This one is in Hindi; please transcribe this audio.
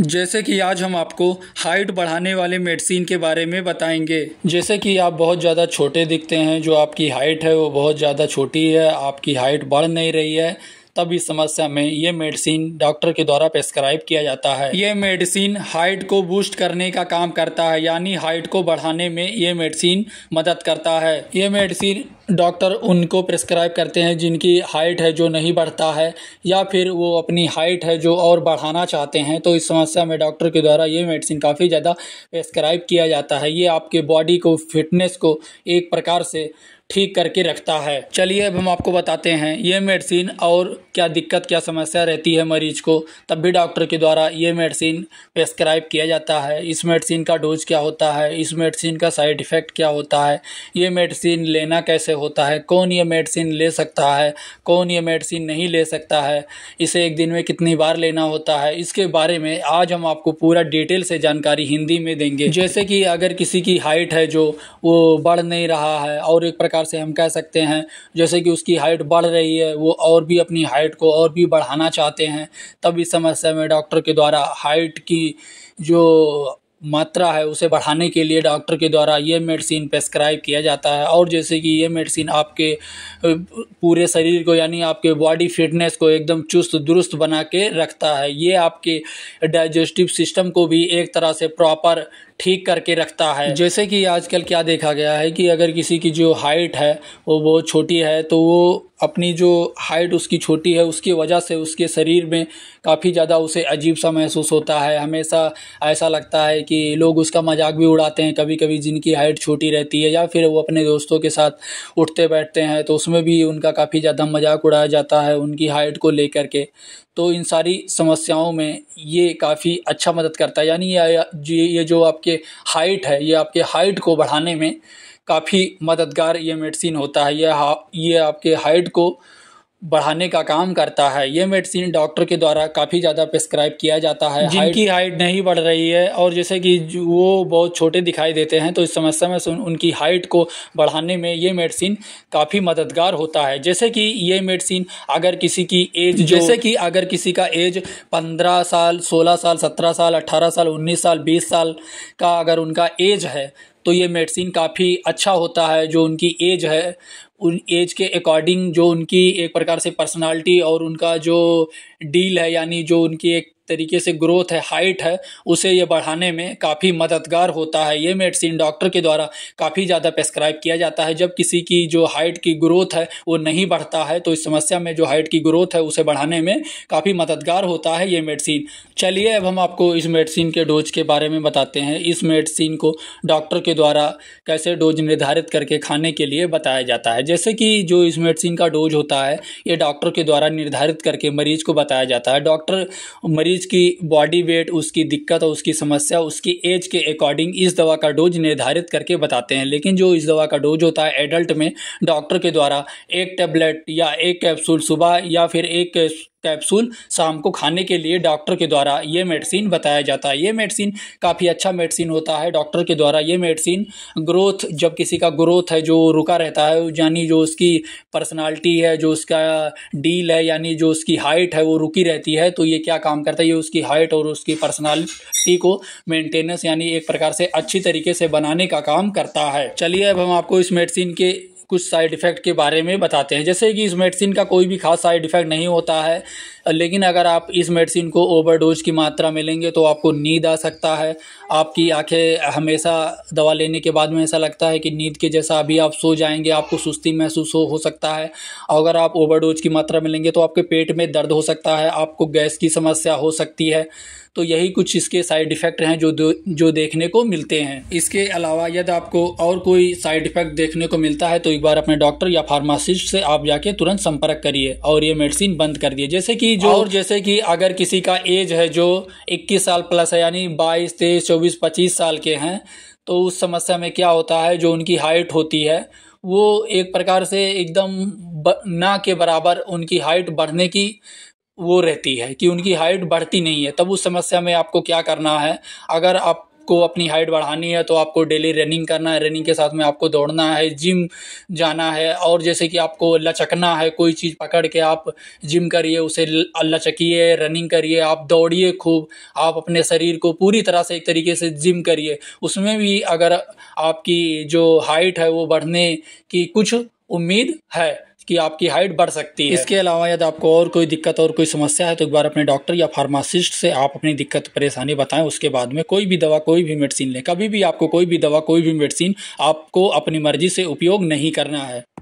जैसे कि आज हम आपको हाइट बढ़ाने वाले मेडिसिन के बारे में बताएंगे जैसे कि आप बहुत ज़्यादा छोटे दिखते हैं जो आपकी हाइट है वो बहुत ज़्यादा छोटी है आपकी हाइट बढ़ नहीं रही है तब इस समस्या में ये मेडिसिन डॉक्टर के द्वारा प्रेस्क्राइब किया जाता है ये मेडिसिन हाइट को बूस्ट करने का काम करता है यानी हाइट को बढ़ाने में ये मेडिसिन मदद करता है ये मेडिसिन डॉक्टर उनको प्रेस्क्राइब करते हैं जिनकी हाइट है जो नहीं बढ़ता है या फिर वो अपनी हाइट है जो और बढ़ाना चाहते हैं तो इस समस्या में डॉक्टर के द्वारा ये मेडिसिन काफ़ी ज़्यादा प्रेस्क्राइब किया जाता है ये आपके बॉडी को फिटनेस को एक प्रकार से ठीक करके रखता है चलिए अब हम आपको बताते हैं ये मेडिसिन और क्या दिक्कत क्या समस्या रहती है मरीज को तब भी डॉक्टर के द्वारा ये मेडिसिन प्रेस्क्राइब किया जाता है इस मेडिसिन का डोज क्या होता है इस मेडिसिन का साइड इफ़ेक्ट क्या होता है ये मेडिसिन लेना कैसे होता है कौन ये मेडिसिन ले सकता है कौन ये मेडिसिन नहीं ले सकता है इसे एक दिन में कितनी बार लेना होता है इसके बारे में आज हम आपको पूरा डिटेल से जानकारी हिंदी में देंगे जैसे कि अगर किसी की हाइट है जो वो बढ़ नहीं रहा है और एक प्रकार प्रकार से हम कह सकते हैं जैसे कि उसकी हाइट बढ़ रही है वो और भी अपनी हाइट को और भी बढ़ाना चाहते हैं तब इस समस्या में डॉक्टर के द्वारा हाइट की जो मात्रा है उसे बढ़ाने के लिए डॉक्टर के द्वारा ये मेडिसिन प्रेस्क्राइब किया जाता है और जैसे कि ये मेडिसिन आपके पूरे शरीर को यानी आपके बॉडी फिटनेस को एकदम चुस्त दुरुस्त बना के रखता है ये आपके डाइजेस्टिव सिस्टम को भी एक तरह से प्रॉपर ठीक करके रखता है जैसे कि आजकल क्या देखा गया है कि अगर किसी की जो हाइट है वो बहुत छोटी है तो वो अपनी जो हाइट उसकी छोटी है उसकी वजह से उसके शरीर में काफ़ी ज़्यादा उसे अजीब सा महसूस होता है हमेशा ऐसा लगता है कि लोग उसका मजाक भी उड़ाते हैं कभी कभी जिनकी हाइट छोटी रहती है या फिर वो अपने दोस्तों के साथ उठते बैठते हैं तो उसमें भी उनका काफ़ी ज़्यादा मजाक उड़ाया जाता है उनकी हाइट को लेकर के तो इन सारी समस्याओं में ये काफ़ी अच्छा मदद करता है यानी ये जो आप आपके हाइट है ये आपके हाइट को बढ़ाने में काफ़ी मददगार ये मेडिसिन होता है यह ये आपके हाइट को बढ़ाने का काम करता है ये मेडिसिन डॉक्टर के द्वारा काफ़ी ज़्यादा प्रिस्क्राइब किया जाता है जिनकी हाइट नहीं बढ़ रही है और जैसे कि वो बहुत छोटे दिखाई देते हैं तो इस समस्या में उनकी हाइट को बढ़ाने में ये मेडिसिन काफ़ी मददगार होता है जैसे कि ये मेडिसिन अगर किसी की एज जैसे कि अगर किसी का एज पंद्रह साल सोलह साल सत्रह साल अट्ठारह साल उन्नीस साल बीस साल का अगर उनका एज है तो ये मेडिसिन काफ़ी अच्छा होता है जो उनकी एज है उन एज के अकॉर्डिंग जो उनकी एक प्रकार से पर्सनालिटी और उनका जो डील है यानी जो उनकी एक तरीके से ग्रोथ है हाइट है उसे ये बढ़ाने में काफ़ी मददगार होता है ये मेडिसिन डॉक्टर के द्वारा काफ़ी ज़्यादा प्रेस्क्राइब किया जाता है जब किसी की जो हाइट की ग्रोथ है वो नहीं बढ़ता है तो इस समस्या में जो हाइट की ग्रोथ है उसे बढ़ाने में काफ़ी मददगार होता है ये मेडिसिन चलिए अब हम आपको इस मेडिसिन के डोज के बारे में बताते हैं इस मेडिसिन को डॉक्टर के द्वारा कैसे डोज निर्धारित करके खाने के लिए बताया जाता है जैसे कि जो इस मेडिसिन का डोज होता है ये डॉक्टर के द्वारा निर्धारित करके मरीज को बताया जाता है डॉक्टर मरीज मरीज की बॉडी वेट उसकी दिक्कत और उसकी समस्या उसकी एज के अकॉर्डिंग इस दवा का डोज निर्धारित करके बताते हैं लेकिन जो इस दवा का डोज होता है एडल्ट में डॉक्टर के द्वारा एक टेबलेट या एक कैप्सूल सुबह या फिर एक कैप्सूल शाम को खाने के लिए डॉक्टर के द्वारा ये मेडिसिन बताया जाता है ये मेडिसिन काफ़ी अच्छा मेडिसिन होता है डॉक्टर के द्वारा ये मेडिसिन ग्रोथ जब किसी का ग्रोथ है जो रुका रहता है यानी जो उसकी पर्सनालिटी है जो उसका डील है यानी जो उसकी हाइट है वो रुकी रहती है तो ये क्या काम करता है ये उसकी हाइट और उसकी पर्सनैलिटी को मेंटेनेंस यानी एक प्रकार से अच्छी तरीके से बनाने का काम करता है चलिए अब हम आपको इस मेडिसिन के कुछ साइड इफ़ेक्ट के बारे में बताते हैं जैसे कि इस मेडिसिन का कोई भी खास साइड इफ़ेक्ट नहीं होता है लेकिन अगर आप इस मेडिसिन को ओवरडोज की मात्रा में लेंगे तो आपको नींद आ सकता है आपकी आंखें हमेशा दवा लेने के बाद में ऐसा लगता है कि नींद के जैसा अभी आप सो जाएंगे आपको सुस्ती महसूस हो हो सकता है अगर आप ओवरडोज की मात्रा में लेंगे तो आपके पेट में दर्द हो सकता है आपको गैस की समस्या हो सकती है तो यही कुछ इसके साइड इफ़ेक्ट हैं जो जो देखने को मिलते हैं इसके अलावा यदि आपको और कोई साइड इफ़ेक्ट देखने को मिलता है तो एक बार अपने डॉक्टर या फार्मासिस्ट से आप जाके तुरंत संपर्क करिए और ये मेडिसिन बंद कर दिए जैसे कि जो और जैसे कि अगर किसी का एज है जो इक्कीस साल प्लस है यानी बाईस तेईस चौबीस पच्चीस साल के हैं तो उस समस्या में क्या होता है जो उनकी हाइट होती है वो एक प्रकार से एकदम ना के बराबर उनकी हाइट बढ़ने की वो रहती है कि उनकी हाइट बढ़ती नहीं है तब उस समस्या में आपको क्या करना है अगर आप आपको अपनी हाइट बढ़ानी है तो आपको डेली रनिंग करना है रनिंग के साथ में आपको दौड़ना है जिम जाना है और जैसे कि आपको लचकना है कोई चीज़ पकड़ के आप जिम करिए उसे लचकिए रनिंग करिए आप दौड़िए खूब आप अपने शरीर को पूरी तरह से एक तरीके से जिम करिए उसमें भी अगर आपकी जो हाइट है वो बढ़ने की कुछ उम्मीद है कि आपकी हाइट बढ़ सकती है इसके अलावा यदि आपको और कोई दिक्कत और कोई समस्या है तो एक बार अपने डॉक्टर या फार्मासिस्ट से आप अपनी दिक्कत परेशानी बताएं उसके बाद में कोई भी दवा कोई भी मेडिसिन लें कभी भी आपको कोई भी दवा कोई भी मेडिसिन आपको अपनी मर्जी से उपयोग नहीं करना है